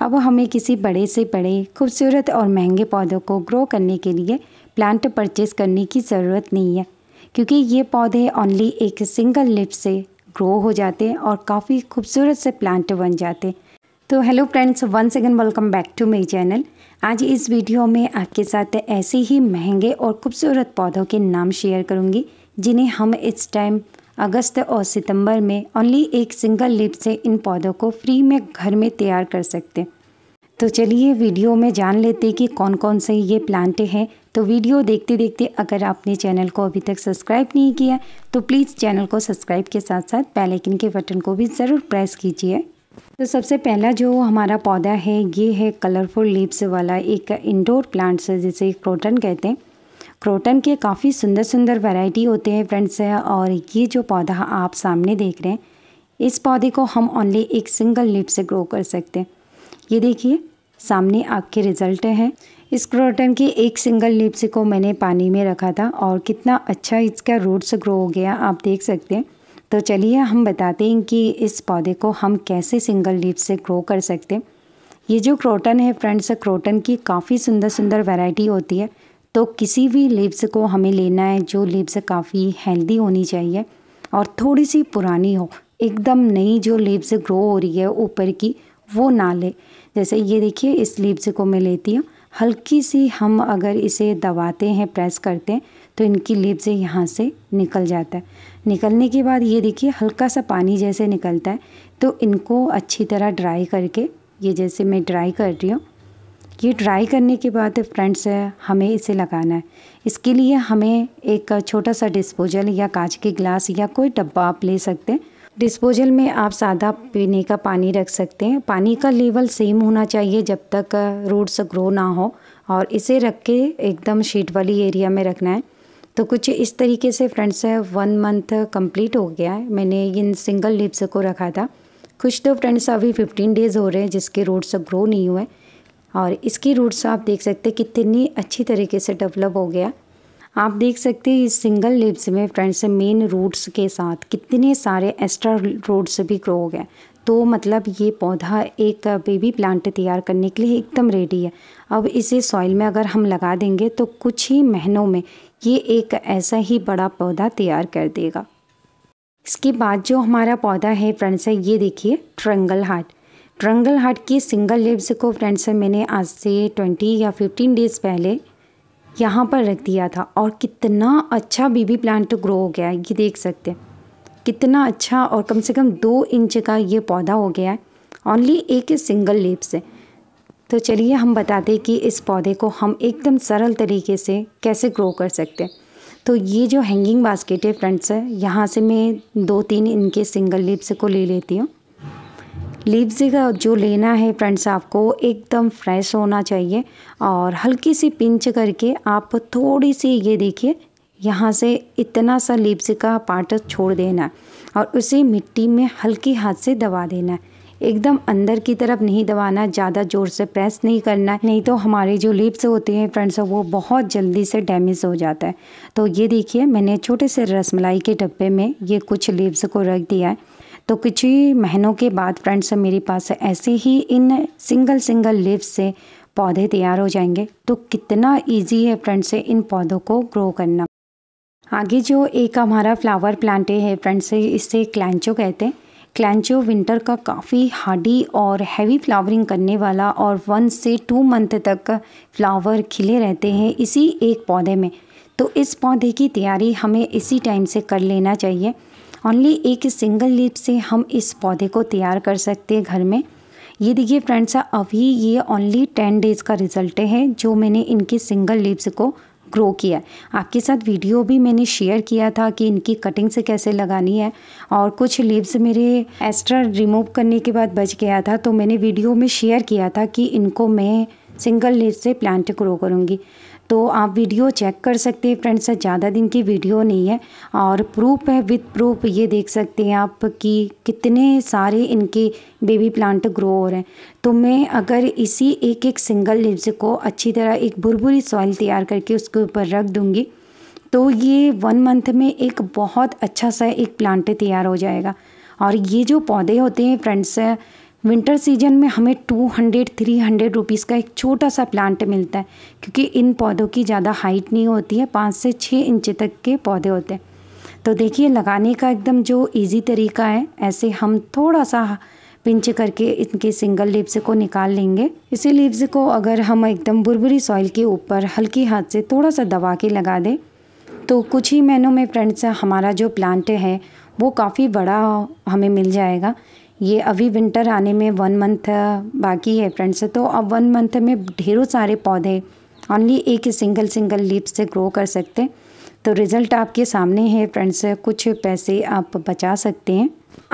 अब हमें किसी बड़े से बड़े खूबसूरत और महंगे पौधों को ग्रो करने के लिए प्लांट परचेज करने की ज़रूरत नहीं है क्योंकि ये पौधे ओनली एक सिंगल लिप से ग्रो हो जाते हैं और काफ़ी खूबसूरत से प्लांट बन जाते हैं तो hello friends one second welcome back to my channel आज इस वीडियो में आपके साथ ऐसे ही महंगे और खूबसूरत पौधों के नाम शेयर करूँगी जिन्हें हम इस टाइम अगस्त और सितंबर में ओनली एक सिंगल लिप से इन पौधों को फ्री में घर में तैयार कर सकते हैं तो चलिए वीडियो में जान लेते कि कौन कौन से ये प्लांटे हैं तो वीडियो देखते देखते अगर आपने चैनल को अभी तक सब्सक्राइब नहीं किया तो प्लीज़ चैनल को सब्सक्राइब के साथ साथ पैलेकिन के बटन को भी ज़रूर प्रेस कीजिए तो सबसे पहला जो हमारा पौधा है ये है कलरफुल लीव्स वाला एक इंडोर प्लांट्स जिसे क्रोटन कहते हैं क्रोटन के काफ़ी सुंदर सुंदर वैरायटी होते हैं फ्रेंड्स और ये जो पौधा आप सामने देख रहे हैं इस पौधे को हम ओनली एक सिंगल लिप से ग्रो कर सकते हैं ये देखिए सामने आपके रिजल्ट हैं इस क्रोटन के एक सिंगल लिप्स को मैंने पानी में रखा था और कितना अच्छा इसका रूट्स ग्रो हो गया आप देख सकते हैं तो चलिए हम बताते हैं कि इस पौधे को हम कैसे सिंगल लिप से ग्रो कर सकते हैं ये जो क्रोटन है फ्रेंड्स क्रोटन की काफ़ी सुंदर सुंदर वैरायटी होती है तो किसी भी लिप्स को हमें लेना है जो लिप्स काफ़ी हेल्दी होनी चाहिए और थोड़ी सी पुरानी हो एकदम नई जो लिप्स ग्रो हो रही है ऊपर की वो ना ले जैसे ये देखिए इस लिप्स को मैं लेती हूँ हल्की सी हम अगर इसे दबाते हैं प्रेस करते हैं तो इनकी लिप्स यहाँ से निकल जाता है निकलने के बाद ये देखिए हल्का सा पानी जैसे निकलता है तो इनको अच्छी तरह ड्राई करके ये जैसे मैं ड्राई कर रही हूँ ये ड्राई करने के बाद फ्रेंड्स हमें इसे लगाना है इसके लिए हमें एक छोटा सा डिस्पोजल या कांच के गिलास या कोई डब्बा आप ले सकते हैं डिस्पोजल में आप सादा पीने का पानी रख सकते हैं पानी का लेवल सेम होना चाहिए जब तक रूट्स ग्रो ना हो और इसे रख के एकदम शीट वाली एरिया में रखना है तो कुछ इस तरीके से फ्रेंड्स वन मंथ कंप्लीट हो गया है मैंने इन सिंगल लिप्स को रखा था कुछ तो फ्रेंड्स अभी फिफ्टीन डेज़ हो रहे हैं जिसके रूट्स ग्रो नहीं हुए और इसकी रूट्स आप देख सकते हैं कितनी अच्छी तरीके से डेवलप हो गया आप देख सकते हैं इस सिंगल लिप्स में फ्रेंड्स मेन रूट्स के साथ कितने सारे एक्स्ट्रा रूट्स भी ग्रो हो गए तो मतलब ये पौधा एक बेबी प्लांट तैयार करने के लिए एकदम रेडी है अब इसे सॉइल में अगर हम लगा देंगे तो कुछ ही महीनों में ये एक ऐसा ही बड़ा पौधा तैयार कर देगा इसके बाद जो हमारा पौधा है फ्रेंड्स है ये देखिए ट्रंगल हार्ट ट्रंगल हार्ट की सिंगल लिप्स को फ्रेंड सर मैंने आज से ट्वेंटी या फिफ्टीन डेज़ पहले यहाँ पर रख दिया था और कितना अच्छा बीबी प्लांट ग्रो हो गया है ये देख सकते हैं कितना अच्छा और कम से कम दो इंच का ये पौधा हो गया है ओनली एक सिंगल लेप से तो चलिए हम बताते हैं कि इस पौधे को हम एकदम सरल तरीके से कैसे ग्रो कर सकते हैं तो ये जो हैंगिंग बास्केट है फ्रेंड्स है यहाँ से मैं दो तीन इनके सिंगल लिप्स को ले लेती हूँ लीव्स का जो लेना है फ्रेंड्स आपको एकदम फ्रेश होना चाहिए और हल्की सी पिंच करके आप थोड़ी सी ये देखिए यहाँ से इतना सा लिप्स का पार्ट छोड़ देना और उसे मिट्टी में हल्के हाथ से दबा देना है एकदम अंदर की तरफ नहीं दबाना ज़्यादा ज़ोर से प्रेस नहीं करना है नहीं तो हमारे जो लिप्स होते हैं फ्रेंड्स वो बहुत जल्दी से डैमेज हो जाता है तो ये देखिए मैंने छोटे से रसमलाई के डब्बे में ये कुछ लिप्स को रख दिया है तो कुछ ही महीनों के बाद फ्रेंड्स मेरे पास ऐसे ही इन सिंगल सिंगल लिव्स से पौधे तैयार हो जाएंगे तो कितना इजी है फ्रेंड्स इन पौधों को ग्रो करना आगे जो एक हमारा फ्लावर प्लांट है फ्रेंड्स इसे क्लैंचो कहते हैं क्लैंचो विंटर का काफ़ी हार्डी और हैवी फ्लावरिंग करने वाला और वन से टू मंथ तक फ्लावर खिले रहते हैं इसी एक पौधे में तो इस पौधे की तैयारी हमें इसी टाइम से कर लेना चाहिए ओनली एक सिंगल लीप से हम इस पौधे को तैयार कर सकते हैं घर में ये देखिए फ्रेंड्स अभी ये ओनली टेन डेज़ का रिज़ल्ट है जो मैंने इनके सिंगल लीप्स को ग्रो किया आपके साथ वीडियो भी मैंने शेयर किया था कि इनकी कटिंग से कैसे लगानी है और कुछ लीव्स मेरे एक्स्ट्रा रिमूव करने के बाद बच गया था तो मैंने वीडियो में शेयर किया था कि इनको मैं सिंगल लीव से प्लांट ग्रो करूँगी तो आप वीडियो चेक कर सकते हैं फ्रेंड्स ज़्यादा दिन की वीडियो नहीं है और प्रूफ है विथ प्रूफ ये देख सकते हैं आप कि कितने सारे इनके बेबी प्लांट ग्रो हो रहे हैं तो मैं अगर इसी एक एक सिंगल लिप्स को अच्छी तरह एक भुरभुरी सॉइल तैयार करके उसके ऊपर रख दूँगी तो ये वन मंथ में एक बहुत अच्छा सा एक प्लांट तैयार हो जाएगा और ये जो पौधे होते हैं फ्रेंड्स विंटर सीजन में हमें two hundred three hundred rupees का एक छोटा सा प्लांट मिलता है क्योंकि इन पौधों की ज़्यादा हाइट नहीं होती है पाँच से छः इंच तक के पौधे होते हैं तो देखिए लगाने का एकदम जो इजी तरीका है ऐसे हम थोड़ा सा पिंच करके इनके सिंगल लिप्स को निकाल लेंगे इसी लिप्स को अगर हम एकदम बुरबुरी सॉइल के ऊपर हल्के हाथ से थोड़ा सा दबा के लगा दें तो कुछ ही महीनों में फ्रेंड्स हमारा जो प्लांट है वो काफ़ी बड़ा हमें मिल जाएगा ये अभी विंटर आने में वन मंथ बाकी है फ्रेंड्स तो अब वन मंथ में ढेरों सारे पौधे ओनली एक ही सिंगल सिंगल लीप से ग्रो कर सकते हैं तो रिज़ल्ट आपके सामने है फ्रेंड्स कुछ पैसे आप बचा सकते हैं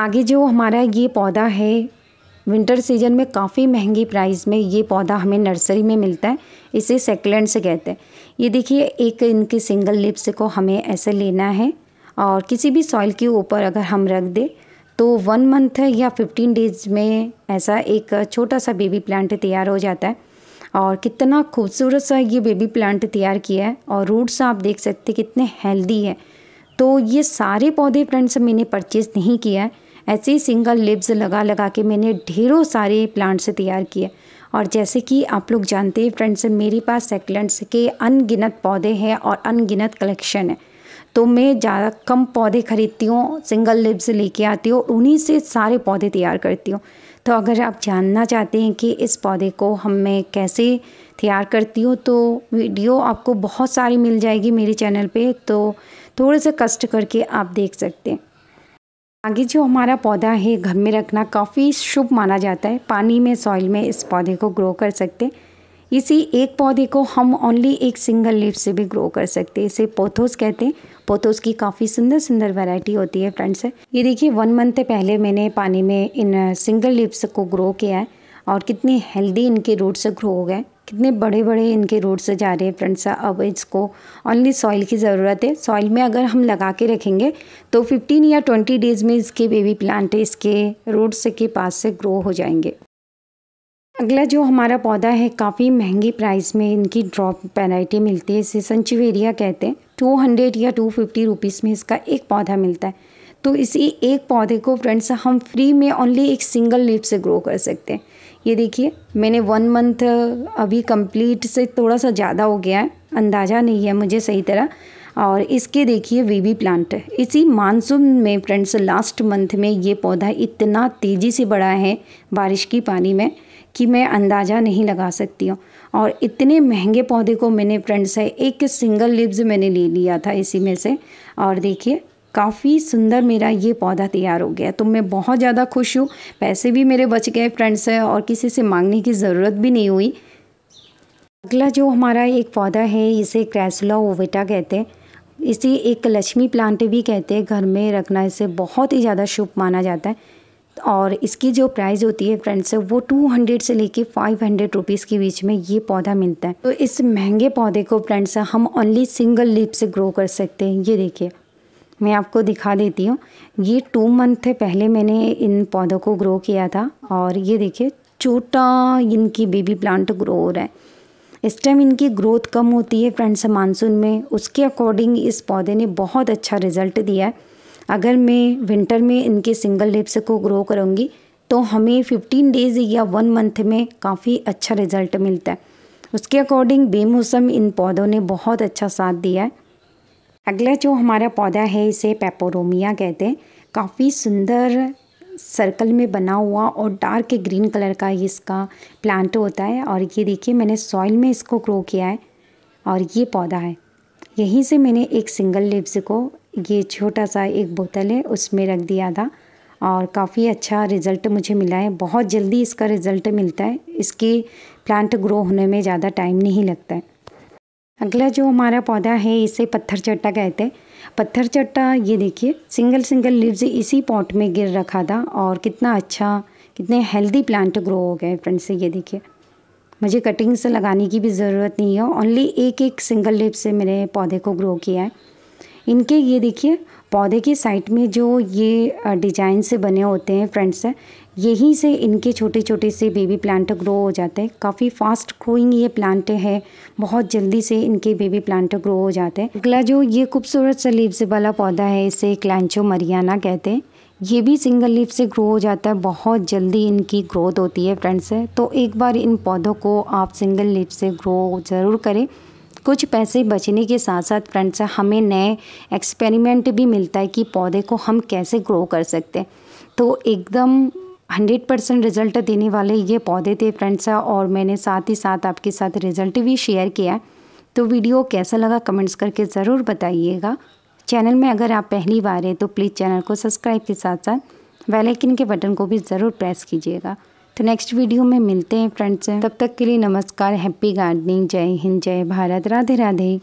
आगे जो हमारा ये पौधा है विंटर सीजन में काफ़ी महंगी प्राइस में ये पौधा हमें नर्सरी में मिलता है इसे सेकलेंड से कहते हैं ये देखिए एक इनके सिंगल लिप्स को हमें ऐसे लेना है और किसी भी सॉइल के ऊपर अगर हम रख दें तो वन मंथ या फिफ्टीन डेज में ऐसा एक छोटा सा बेबी प्लांट तैयार हो जाता है और कितना खूबसूरत सा ये बेबी प्लांट तैयार किया है और रूट्स आप देख सकते कितने हेल्दी है तो ये सारे पौधे फ्रेंड्स मैंने परचेज़ नहीं किया है ऐसे ही सिंगल लिप्स लगा लगा के मैंने ढेरों सारे प्लांट्स तैयार किए और जैसे कि आप लोग जानते हैं फ्रेंड्स मेरे पास सेकलेंट्स के अनगिनत पौधे हैं और अनगिनत कलेक्शन है तो मैं ज़्यादा कम पौधे ख़रीदती हूँ सिंगल लिप्स लेके आती हूँ उन्हीं से सारे पौधे तैयार करती हूँ तो अगर आप जानना चाहते हैं कि इस पौधे को हम मैं कैसे तैयार करती हूँ तो वीडियो आपको बहुत सारी मिल जाएगी मेरे चैनल पे तो थोड़े से कष्ट करके आप देख सकते हैं आगे जो हमारा पौधा है घर में रखना काफ़ी शुभ माना जाता है पानी में सॉइल में इस पौधे को ग्रो कर सकते हैं इसी एक पौधे को हम ओनली एक सिंगल लीफ से भी ग्रो कर सकते हैं इसे पोथोस कहते हैं पोथोस की काफ़ी सुंदर सुंदर वैरायटी होती है फ्रेंड्स ये देखिए वन मंथ पहले मैंने पानी में इन सिंगल लीव्स को ग्रो किया है और कितने हेल्दी इनके रूट्स ग्रो हो गए कितने बड़े बड़े इनके रूट्स जा रहे हैं फ्रेंड्स अब इसको ओनली सॉइल की ज़रूरत है सॉइल में अगर हम लगा के रखेंगे तो 15 या 20 डेज़ में इसके बेबी प्लांट इसके रूट्स के पास से ग्रो हो जाएंगे अगला जो हमारा पौधा है काफ़ी महंगी प्राइस में इनकी ड्रॉप वेराइटी मिलती है इसे संचवेरिया कहते हैं टू हंड्रेड या टू फिफ्टी रुपीज़ में इसका एक पौधा मिलता है तो इसी एक पौधे को फ्रेंड्स हम फ्री में ओनली एक सिंगल लीप से ग्रो कर सकते हैं ये देखिए मैंने वन मंथ अभी कंप्लीट से थोड़ा सा ज़्यादा हो गया है अंदाज़ा नहीं है मुझे सही तरह और इसके देखिए वीवी प्लांट इसी मानसून में फ्रेंड्स लास्ट मंथ में ये पौधा इतना तेज़ी से बढ़ा है बारिश की पानी में कि मैं अंदाज़ा नहीं लगा सकती हूँ और इतने महंगे पौधे को मैंने फ्रेंड से एक सिंगल लिप्स मैंने ले लिया था इसी में से और देखिए काफ़ी सुंदर मेरा ये पौधा तैयार हो गया तो मैं बहुत ज़्यादा खुश हूँ पैसे भी मेरे बच गए फ्रेंड से और किसी से मांगने की ज़रूरत भी नहीं हुई अगला जो हमारा एक पौधा है इसे क्रैसला ओवेटा कहते हैं इसे एक लक्ष्मी प्लांट भी कहते हैं घर में रखना इसे बहुत ही ज़्यादा शुभ माना जाता है और इसकी जो प्राइस होती है फ्रेंड्स वो 200 से लेके 500 हंड्रेड के बीच में ये पौधा मिलता है तो इस महंगे पौधे को फ्रेंड्स हम ओनली सिंगल लीप से ग्रो कर सकते हैं ये देखिए मैं आपको दिखा देती हूँ ये टू मंथ पहले मैंने इन पौधों को ग्रो किया था और ये देखिए छोटा इनकी बेबी प्लांट ग्रो हो रहा है इस टाइम इनकी ग्रोथ कम होती है फ्रेंड्स मानसून में उसके अकॉर्डिंग इस पौधे ने बहुत अच्छा रिजल्ट दिया है अगर मैं विंटर में इनके सिंगल लिप्स को ग्रो करूँगी तो हमें फिफ्टीन डेज़ या वन मंथ में काफ़ी अच्छा रिजल्ट मिलता है उसके अकॉर्डिंग बेमौसम इन पौधों ने बहुत अच्छा साथ दिया है अगला जो हमारा पौधा है इसे पेपोरोमिया कहते हैं काफ़ी सुंदर सर्कल में बना हुआ और डार्क ग्रीन कलर का इसका प्लांट होता है और ये देखिए मैंने सॉइल में इसको ग्रो किया है और ये पौधा है यहीं से मैंने एक सिंगल लिप्स को ये छोटा सा एक बोतल है उसमें रख दिया था और काफ़ी अच्छा रिज़ल्ट मुझे मिला है बहुत जल्दी इसका रिज़ल्ट मिलता है इसकी प्लांट ग्रो होने में ज़्यादा टाइम नहीं लगता है अगला जो हमारा पौधा है इसे पत्थर चट्टा कहते हैं पत्थर चट्टा ये देखिए सिंगल सिंगल लिव्स इसी पॉट में गिर रखा था और कितना अच्छा कितने हेल्दी प्लांट ग्रो हो गए फ्रेंड्स ये देखिए मुझे कटिंग से लगाने की भी ज़रूरत नहीं है ओनली एक एक सिंगल लिप से मैंने पौधे को ग्रो किया है इनके ये देखिए पौधे के साइड में जो ये डिजाइन से बने होते हैं फ्रेंड्स है, यहीं से इनके छोटे छोटे से बेबी प्लांट ग्रो हो जाते हैं काफ़ी फास्ट ग्रोइंग ये प्लांट है बहुत जल्दी से इनके बेबी प्लांट ग्रो हो जाते हैं अगला जो ये खूबसूरत सलीब लिप्स वाला पौधा है इसे क्लैंचो मरियाना कहते हैं ये भी सिंगल लीफ से ग्रो हो जाता है बहुत जल्दी इनकी ग्रोथ होती है फ्रेंड्स तो एक बार इन पौधों को आप सिंगल लीफ से ग्रो ज़रूर करें कुछ पैसे बचने के साथ साथ फ्रेंड्स हमें नए एक्सपेरिमेंट भी मिलता है कि पौधे को हम कैसे ग्रो कर सकते हैं तो एकदम हंड्रेड परसेंट रिज़ल्ट देने वाले ये पौधे थे फ्रेंड्स और मैंने साथ ही साथ आपके साथ रिज़ल्ट भी शेयर किया तो वीडियो कैसा लगा कमेंट्स करके ज़रूर बताइएगा चैनल में अगर आप पहली बार हैं तो प्लीज़ चैनल को सब्सक्राइब के साथ साथ वेलाइकिन के बटन को भी ज़रूर प्रेस कीजिएगा तो नेक्स्ट वीडियो में मिलते हैं फ्रेंड्स तब तक के लिए नमस्कार हैप्पी गार्डनिंग जय हिंद जय भारत राधे राधे